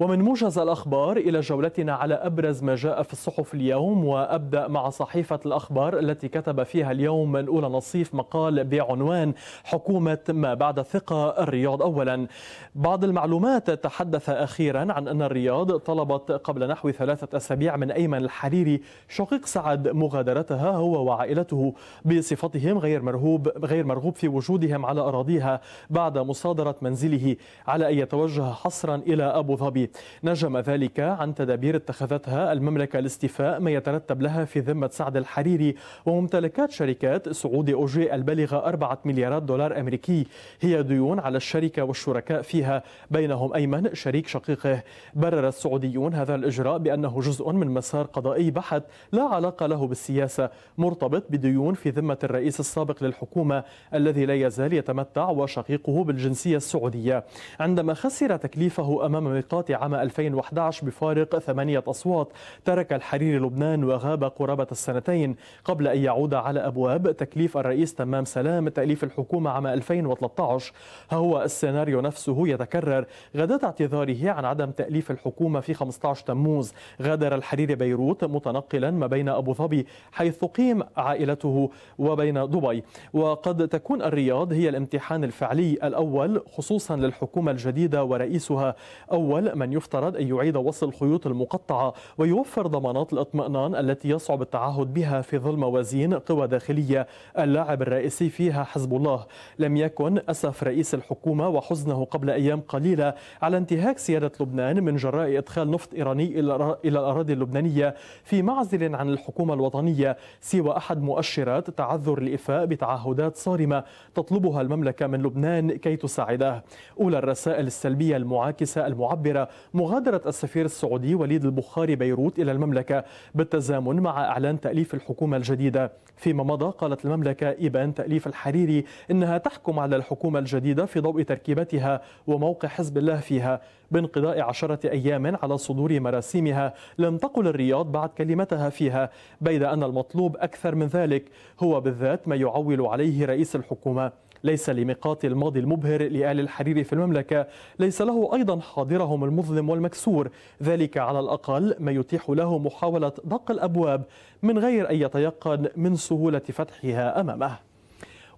ومن موجز الأخبار إلى جولتنا على أبرز ما جاء في الصحف اليوم وأبدأ مع صحيفة الأخبار التي كتب فيها اليوم من أولى نصيف مقال بعنوان حكومة ما بعد الثقة الرياض أولا بعض المعلومات تحدث أخيرا عن أن الرياض طلبت قبل نحو ثلاثة أسابيع من أيمن الحريري شقيق سعد مغادرتها هو وعائلته بصفتهم غير مرهوب غير مرغوب في وجودهم على أراضيها بعد مصادرة منزله على أن يتوجه حصرا إلى أبو ظبي نجم ذلك عن تدابير اتخذتها المملكة لاستيفاء ما يترتب لها في ذمة سعد الحريري وممتلكات شركات سعودي أوجي البالغة 4 مليارات دولار أمريكي هي ديون على الشركة والشركاء فيها بينهم أيمن شريك شقيقه برر السعوديون هذا الإجراء بأنه جزء من مسار قضائي بحت لا علاقة له بالسياسة مرتبط بديون في ذمة الرئيس السابق للحكومة الذي لا يزال يتمتع وشقيقه بالجنسية السعودية عندما خسر تكليفه أمام ميقات عام 2011 بفارق ثمانية أصوات ترك الحريري لبنان وغاب قرابة السنتين قبل أن يعود على أبواب تكليف الرئيس تمام سلام تأليف الحكومة عام 2013 ها هو السيناريو نفسه يتكرر غدا اعتذاره عن عدم تأليف الحكومة في 15 تموز غادر الحريري بيروت متنقلا ما بين أبو ظبي حيث قيم عائلته وبين دبي وقد تكون الرياض هي الامتحان الفعلي الأول خصوصا للحكومة الجديدة ورئيسها أول من من يفترض أن يعيد وصل الخيوط المقطعة ويوفر ضمانات الاطمئنان التي يصعب التعهد بها في ظل موازين قوى داخلية اللاعب الرئيسي فيها حزب الله لم يكن أسف رئيس الحكومة وحزنه قبل أيام قليلة على انتهاك سيادة لبنان من جراء إدخال نفط إيراني إلى الأراضي اللبنانية في معزل عن الحكومة الوطنية سوى أحد مؤشرات تعذر الإفاء بتعهدات صارمة تطلبها المملكة من لبنان كي تساعده أولى الرسائل السلبية المعاكسة المعبرة مغادرة السفير السعودي وليد البخاري بيروت إلى المملكة بالتزامن مع إعلان تأليف الحكومة الجديدة فيما مضى قالت المملكة إبان تأليف الحريري إنها تحكم على الحكومة الجديدة في ضوء تركيبتها وموقع حزب الله فيها بانقضاء عشرة أيام على صدور مراسيمها لم تقل الرياض بعد كلمتها فيها بيد أن المطلوب أكثر من ذلك هو بالذات ما يعول عليه رئيس الحكومة ليس لميقات الماضي المبهر لآل الحرير في المملكة ليس له أيضا حاضرهم المظلم والمكسور ذلك على الأقل ما يتيح له محاولة دق الأبواب من غير أن يتيقن من سهولة فتحها أمامه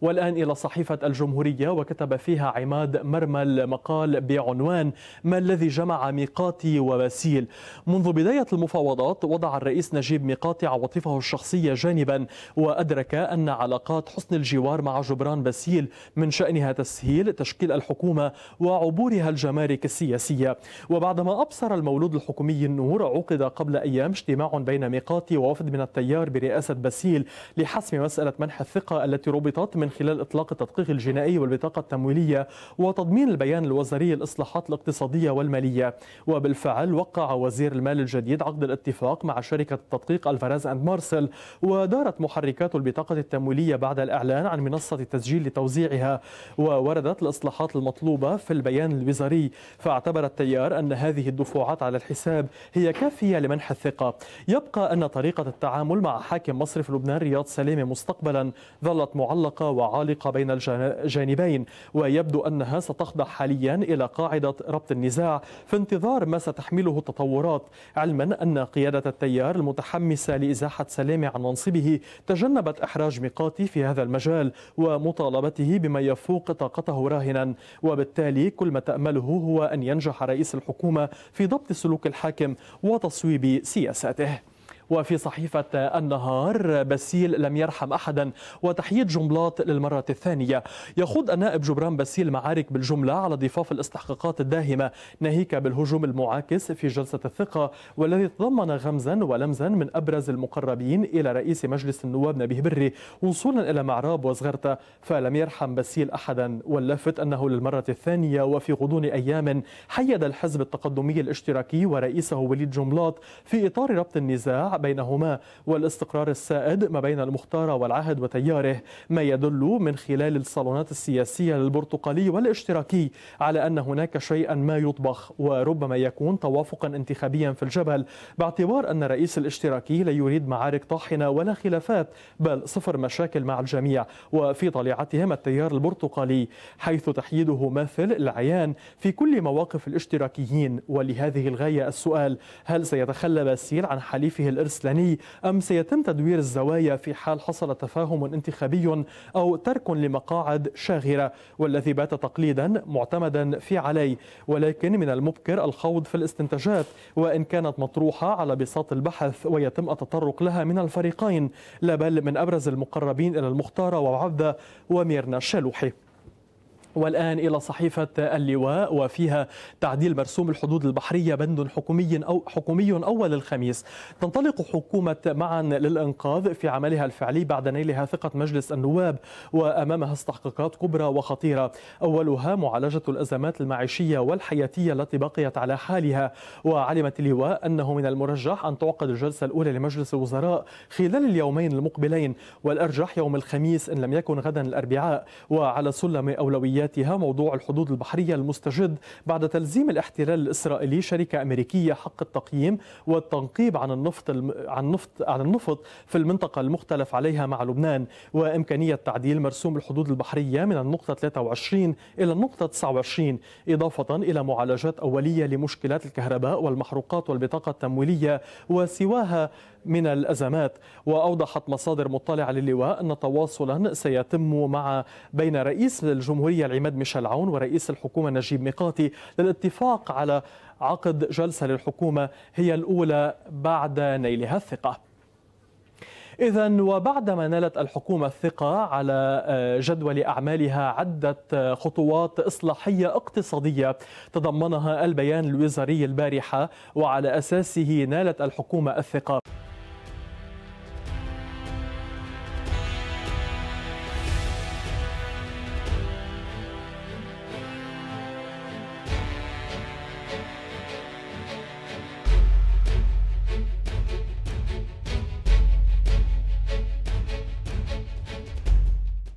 والآن إلى صحيفة الجمهورية وكتب فيها عماد مرمل مقال بعنوان ما الذي جمع ميقاتي وباسيل منذ بداية المفاوضات وضع الرئيس نجيب ميقاتي عواطفه الشخصية جانبا وأدرك أن علاقات حسن الجوار مع جبران باسيل من شأنها تسهيل تشكيل الحكومة وعبورها الجمارك السياسية وبعدما أبصر المولود الحكومي النور عقد قبل أيام اجتماع بين ميقاتي ووفد من التيار برئاسة باسيل لحسم مسألة منح الثقة التي ربطت من من خلال إطلاق التدقيق الجنائي والبطاقة التمويلية وتضمين البيان الوزاري الإصلاحات الاقتصادية والمالية وبالفعل وقع وزير المال الجديد عقد الاتفاق مع شركة التدقيق الفراز أند مارسل ودارت محركات البطاقة التمويلية بعد الإعلان عن منصة التسجيل لتوزيعها ووردت الإصلاحات المطلوبة في البيان الوزاري فاعتبر التيار أن هذه الدفوعات على الحساب هي كافية لمنح الثقة يبقى أن طريقة التعامل مع حاكم مصرف لبنان رياض سلامة مستقبلا ظلت معلقة وعالقة بين الجانبين ويبدو أنها ستخضع حاليا إلى قاعدة ربط النزاع في انتظار ما ستحمله التطورات علما أن قيادة التيار المتحمسة لإزاحة سلامة عن منصبه تجنبت إحراج ميقاتي في هذا المجال ومطالبته بما يفوق طاقته راهنا وبالتالي كل ما تأمله هو أن ينجح رئيس الحكومة في ضبط سلوك الحاكم وتصويب سياساته وفي صحيفة النهار بسيل لم يرحم أحدا وتحييد جملات للمرة الثانية يخوض النائب جبران بسيل معارك بالجملة على ضفاف الاستحقاقات الداهمة ناهيك بالهجوم المعاكس في جلسة الثقة والذي تضمن غمزا ولمزا من أبرز المقربين إلى رئيس مجلس النواب نبيه بري وصولا إلى معراب وزغرتة فلم يرحم بسيل أحدا واللافت أنه للمرة الثانية وفي غضون أيام حيد الحزب التقدمي الاشتراكي ورئيسه وليد جملاط في إطار ربط النزاع بينهما والاستقرار السائد ما بين المختار والعهد وتياره ما يدل من خلال الصالونات السياسية للبرتقالي والاشتراكي على أن هناك شيئا ما يطبخ وربما يكون توافقا انتخابيا في الجبل باعتبار أن الرئيس الاشتراكي لا يريد معارك طاحنة ولا خلافات بل صفر مشاكل مع الجميع وفي طليعتهم التيار البرتقالي حيث تحييده ماثل العيان في كل مواقف الاشتراكيين ولهذه الغاية السؤال هل سيتخلى باسيل عن حليفه الارتقالي الإسلامي أم سيتم تدوير الزوايا في حال حصل تفاهم انتخابي أو ترك لمقاعد شاغرة والذي بات تقليدا معتمدا في علي ولكن من المبكر الخوض في الاستنتاجات وإن كانت مطروحة على بساط البحث ويتم التطرق لها من الفريقين لا بل من أبرز المقربين إلى المختارة وعبدة وميرنا الشلوحي والآن إلى صحيفة اللواء وفيها تعديل مرسوم الحدود البحرية بند حكومي أو حكومي أول الخميس تنطلق حكومة معا للإنقاذ في عملها الفعلي بعد نيلها ثقة مجلس النواب وأمامها استحقاقات كبرى وخطيرة أولها معالجة الأزمات المعيشية والحياتية التي بقيت على حالها وعلمت اللواء أنه من المرجح أن تعقد الجلسة الأولى لمجلس الوزراء خلال اليومين المقبلين والأرجح يوم الخميس إن لم يكن غدا الأربعاء وعلى سلم أولويات أولوياتها موضوع الحدود البحرية المستجد بعد تلزيم الاحتلال الإسرائيلي شركة أمريكية حق التقييم والتنقيب عن النفط عن النفط عن النفط في المنطقة المختلف عليها مع لبنان وإمكانية تعديل مرسوم الحدود البحرية من النقطة 23 إلى النقطة 29 إضافة إلى معالجات أولية لمشكلات الكهرباء والمحروقات والبطاقة التمويلية وسواها من الأزمات وأوضحت مصادر مطلعة للواء أن تواصلا سيتم مع بين رئيس الجمهورية العماد ميشيل عون ورئيس الحكومة نجيب ميقاتي للاتفاق على عقد جلسة للحكومة هي الأولى بعد نيلها الثقة إذا وبعدما نالت الحكومة الثقة على آه، جدول أعمالها عدة آه، خطوات إصلاحية اقتصادية تضمنها البيان الوزاري البارحة وعلى أساسه نالت الحكومة الثقة